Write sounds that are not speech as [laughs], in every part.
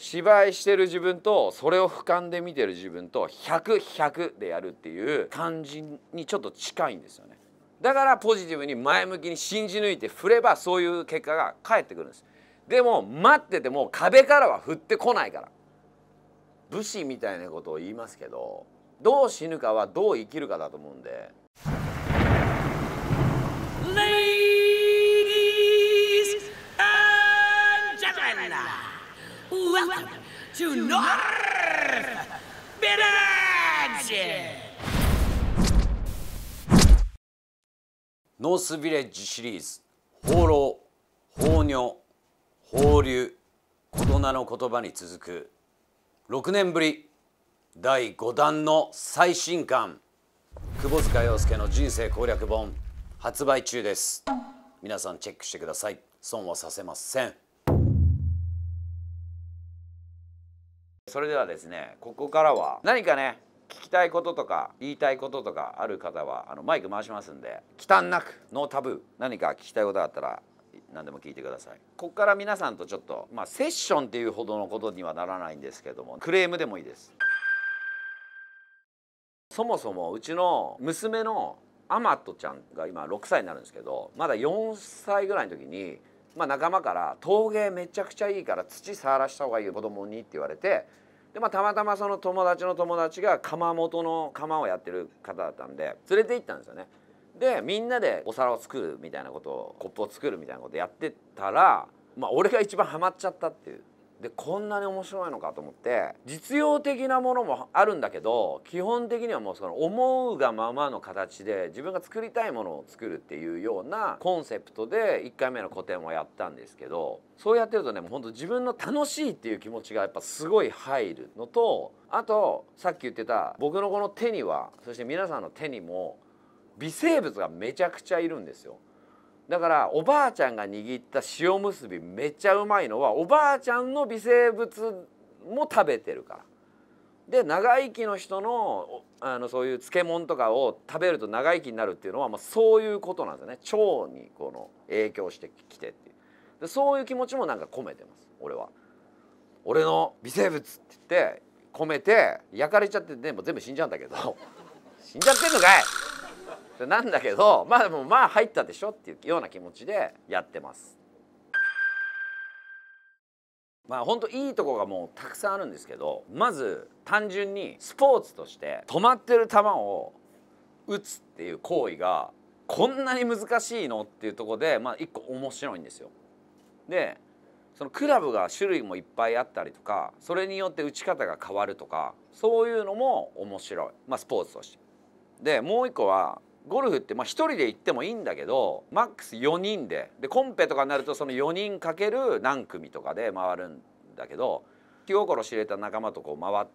芝居してる自分とそれを俯瞰で見てる自分と100100でやるっていう感じにちょっと近いんですよねだからポジティブに前向きに信じ抜いて振ればそういう結果が返ってくるんですでも待ってても壁からは振ってこないから武士みたいなことを言いますけどどう死ぬかはどう生きるかだと思うんで。Ladies and gentlemen. Welcome to North Village! ノースヴィレッジシリーズ放浪放尿放流大人の言葉に続く6年ぶり第5弾の最新刊窪塚洋介の人生攻略本発売中です皆さんチェックしてください損はさせませんそれではですねここからは何かね聞きたいこととか言いたいこととかある方はあのマイク回しますんで忌憚なくノータブー何か聞きたいことがあったら何でも聞いてくださいここから皆さんとちょっとまあセッションっていうほどのことにはならないんですけどもクレームでもいいですそもそもうちの娘のアマトちゃんが今6歳になるんですけどまだ4歳ぐらいの時にまあ、仲間から「陶芸めちゃくちゃいいから土触らした方がいいよ子供に」って言われてで、まあ、たまたまその友達の友達が窯元の窯をやってる方だったんで連れて行ったんですよね。でみんなでお皿を作るみたいなことをコップを作るみたいなことやってたら、まあ、俺が一番ハマっちゃったっていうでこんなに面白いのかと思って実用的なものもあるんだけど基本的にはもうその思うがままの形で自分が作りたいものを作るっていうようなコンセプトで1回目の個展をやったんですけどそうやってるとねもうほんと自分の楽しいっていう気持ちがやっぱすごい入るのとあとさっき言ってた僕のこの手にはそして皆さんの手にも微生物がめちゃくちゃいるんですよ。だからおばあちゃんが握った塩むすびめっちゃうまいのはおばあちゃんの微生物も食べてるから。で長生きの人のあのそういう漬物とかを食べると長生きになるっていうのは、まあ、そういうことなんですよね腸にこの影響してきてっていうでそういう気持ちもなんか込めてます俺は。俺の微生物って言って込めて焼かれちゃって、でも全部死んじゃうんだけど [laughs] 死んじゃってんのかいなんだけどまあでもまあ入ったでしょっていうような気持ちでやってます。まあ本当いいとこがもうたくさんあるんですけどまず単純にスポーツとして止まってる球を打つっていう行為がこんなに難しいのっていうとこでまあ一個面白いんですよ。でそのクラブが種類もいっぱいあったりとかそれによって打ち方が変わるとかそういうのも面白い、まあ、スポーツとして。でもう一個はゴルフってまあ1人で行ってもいいんだけどマックス4人ででコンペとかになるとその4人かける何組とかで回るんだけど気心知れた仲間とこう回っ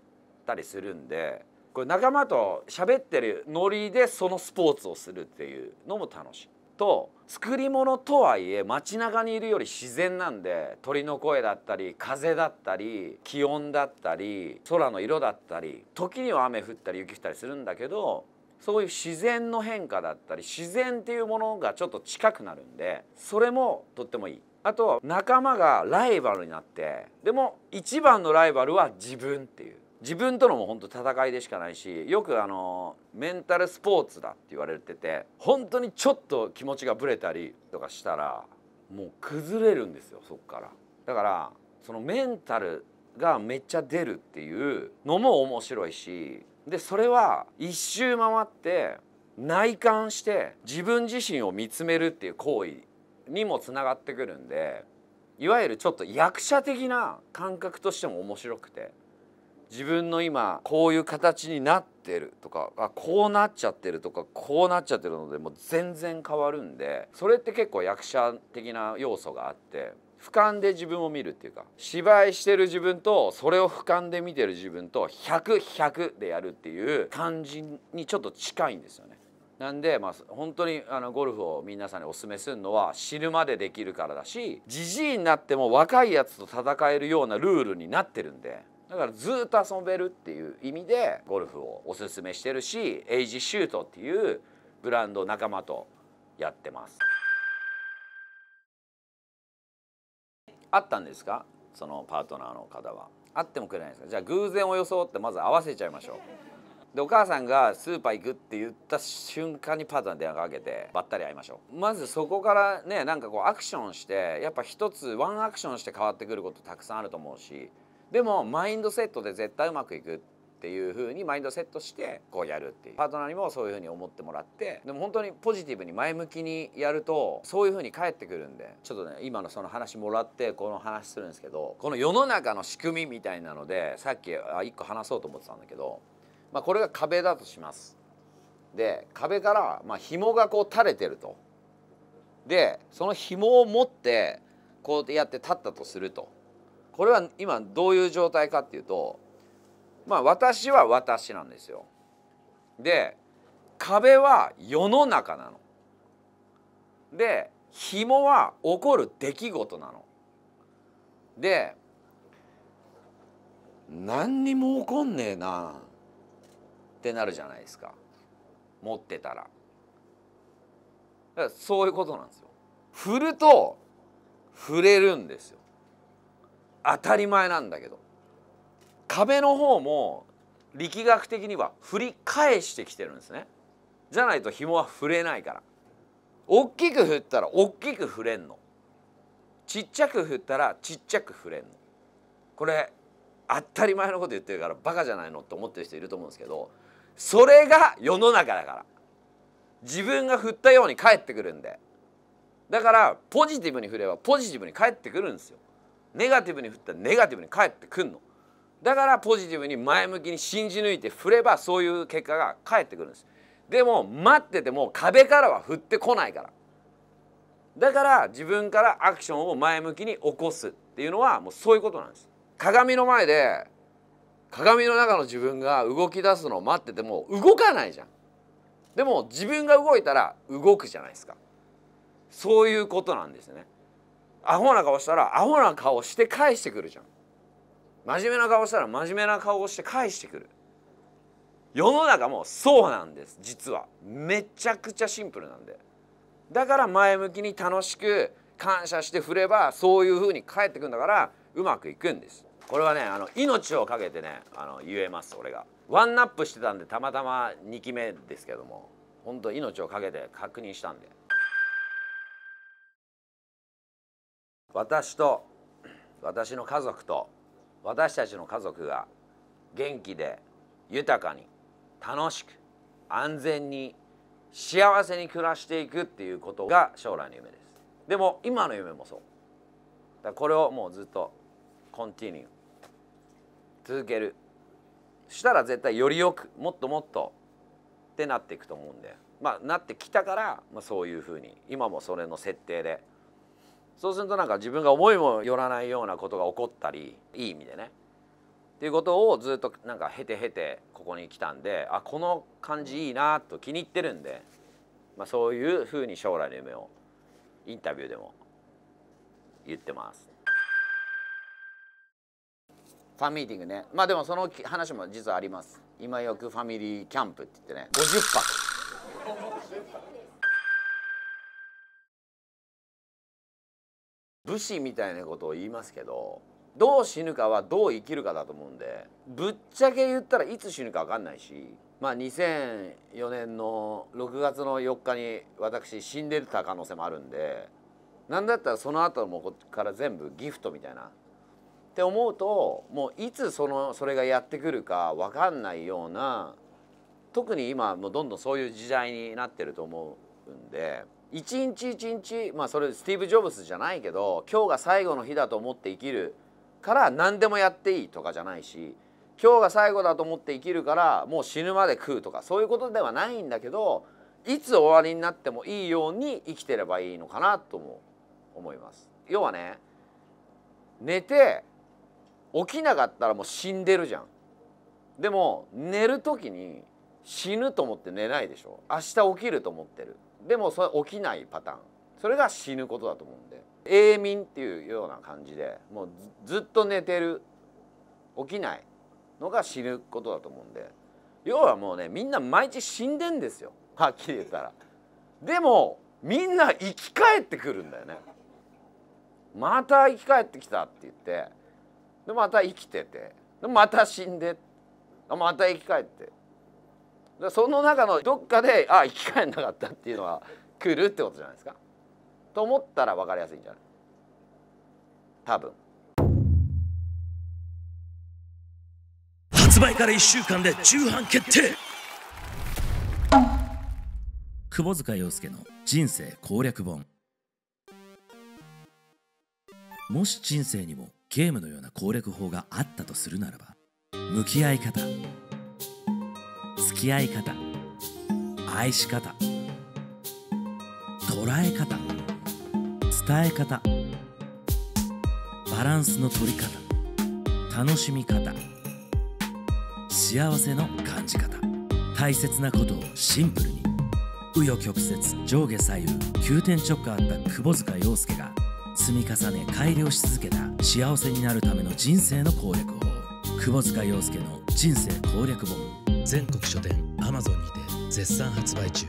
たりするんでこれ仲間と喋ってるノリでそのスポーツをするっていうのも楽しい。と作り物とはいえ街中にいるより自然なんで鳥の声だったり風だったり気温だったり空の色だったり時には雨降ったり雪降ったりするんだけどそういう自然の変化だったり自然っていうものがちょっと近くなるんでそれもとってもいいあと仲間がライバルになってでも一番のライバルは自分っていう自分とのも本当戦いでしかないしよくあのメンタルスポーツだって言われてて本当にちょっと気持ちがぶれたりとかしたらもう崩れるんですよそっからだからそのメンタルがめっちゃ出るっていうのも面白いしでそれは一周回って内観して自分自身を見つめるっていう行為にもつながってくるんでいわゆるちょっと役者的な感覚としても面白くて自分の今こういう形になってるとかあこうなっちゃってるとかこうなっちゃってるのでもう全然変わるんでそれって結構役者的な要素があって俯瞰で自分を見るっていうか芝居してる自分とそれを俯瞰で見てる自分と100100でやるっていう感じにちょっと近いんですよね。なんで、まあ、本当にあのゴルフを皆さんにおすすめするのは死ぬまでできるからだしじじいになっても若いやつと戦えるようなルールになってるんでだからずっと遊べるっていう意味でゴルフをおすすめしてるしエイジシュートっていうブランド仲間とやってます。あったんですかそのパートナーの方はあってもくれないですかじゃあ偶然を装ってまず合わせちゃいましょうでお母さんがスーパー行くって言った瞬間にパートナーに電話かけてばったり会いましょうまずそこからねなんかこうアクションしてやっぱ一つワンアクションして変わってくることたくさんあると思うしでもマインドセットで絶対うまくいくっっていうふうにマインドセットしてこうやるっていうパートナーにもそういうふうに思ってもらってでも本当にポジティブに前向きにやるとそういうふうに返ってくるんでちょっとね今のその話もらってこの話するんですけどこの世の中の仕組みみたいなのでさっき一個話そうと思ってたんだけど、まあ、これが壁だとします。で壁からまあ紐がこう垂れてると。でその紐を持ってこうやって立ったとするとこれは今どういう状態かっていうとまあ私は私なんですよ。で壁は世の中なの。で紐は起こる出来事なの。で何にも起こんねえなってなるじゃないですか持ってたら。そういうことなんですよ。振ると触れるんですよ。当たり前なんだけど。壁の方も力学的には振り返してきてるんですねじゃないと紐は触れないから大きく振ったら大きく振れんのちっちゃく振ったらちっちゃく振れんのこれ当たり前のこと言ってるからバカじゃないのって思ってる人いると思うんですけどそれが世の中だから自分が振ったように返ってくるんでだからポジティブに振ればポジティブに返ってくるんですよネガティブに振ったらネガティブに返ってくんのだからポジティブに前向きに信じ抜いて振ればそういう結果が返ってくるんですでも待ってても壁からは振ってこないからだから自分からアクションを前向きに起こすっていうのはもうそういうことなんです鏡の前で鏡の中の自分が動き出すのを待ってても動かないじゃんでも自分が動いたら動くじゃないですかそういうことなんですねアホな顔したらアホな顔して返してくるじゃん真面目な顔したら真面目な顔をして返してくる世の中もそうなんです実はめちゃくちゃシンプルなんでだから前向きに楽しく感謝して振ればそういう風に返ってくんだからうまくいくんですこれはねあの命を懸けてねあの言えます俺がワンナップしてたんでたまたま2期目ですけども本当命を懸けて確認したんで私と私の家族と私たちの家族が元気で豊かに楽しく安全に幸せに暮らしていくっていうことが将来の夢ですでも今の夢もそうだこれをもうずっとコンティニュー続けるしたら絶対よりよくもっともっとってなっていくと思うんでまあなってきたから、まあ、そういうふうに今もそれの設定でそうするとなんか自分が思いもよらないようなことが起こったりいい意味でねっていうことをずっとなんか経て経てここに来たんであこの感じいいなと気に入ってるんで、まあ、そういうふうに将来の夢をインタビューでも言ってます。ファンミーティングねまあでもその話も実はあります今よくファミリーキャンプって言ってね50泊武士みたいなことを言いますけどどう死ぬかはどう生きるかだと思うんでぶっちゃけ言ったらいつ死ぬか分かんないし、まあ、2004年の6月の4日に私死んでた可能性もあるんで何だったらその後もこっから全部ギフトみたいな。って思うともういつそのそれがやってくるか分かんないような特に今もうどんどんそういう時代になってると思うんで。一日一日、まあ、それスティーブ・ジョブズじゃないけど今日が最後の日だと思って生きるから何でもやっていいとかじゃないし今日が最後だと思って生きるからもう死ぬまで食うとかそういうことではないんだけどいつ終わりになってもいいように生きてればいいのかなとも思います。要はね寝て起きなかったらもう死んでるじゃん。でも寝る時に死ぬと思って寝ないでしょ明日起きると思ってるでもそれ起きないパターンそれが死ぬことだと思うんで永眠っていうような感じでもうずっと寝てる起きないのが死ぬことだと思うんで要はもうねみんな毎日死んでんですよはっきり言ったら。でもみんな生き返ってくるんだよね。また生き返ってきたって言ってでまた生きててでまた死んでまた生き返ってその中のどっかでああ生き返んなかったっていうのは来るってことじゃないですか。と思ったら分かりやすいんじゃない多分。発売から1週間で重版決定窪塚洋介の人生攻略本もし人生にもゲームのような攻略法があったとするならば向き合い方き合い方愛し方捉え方伝え方バランスの取り方楽しみ方幸せの感じ方大切なことをシンプルに紆余曲折上下左右急転直下あった窪塚洋介が積み重ね改良し続けた幸せになるための人生の攻略法窪塚洋介の人生攻略本全国書店 Amazon にて絶賛発売中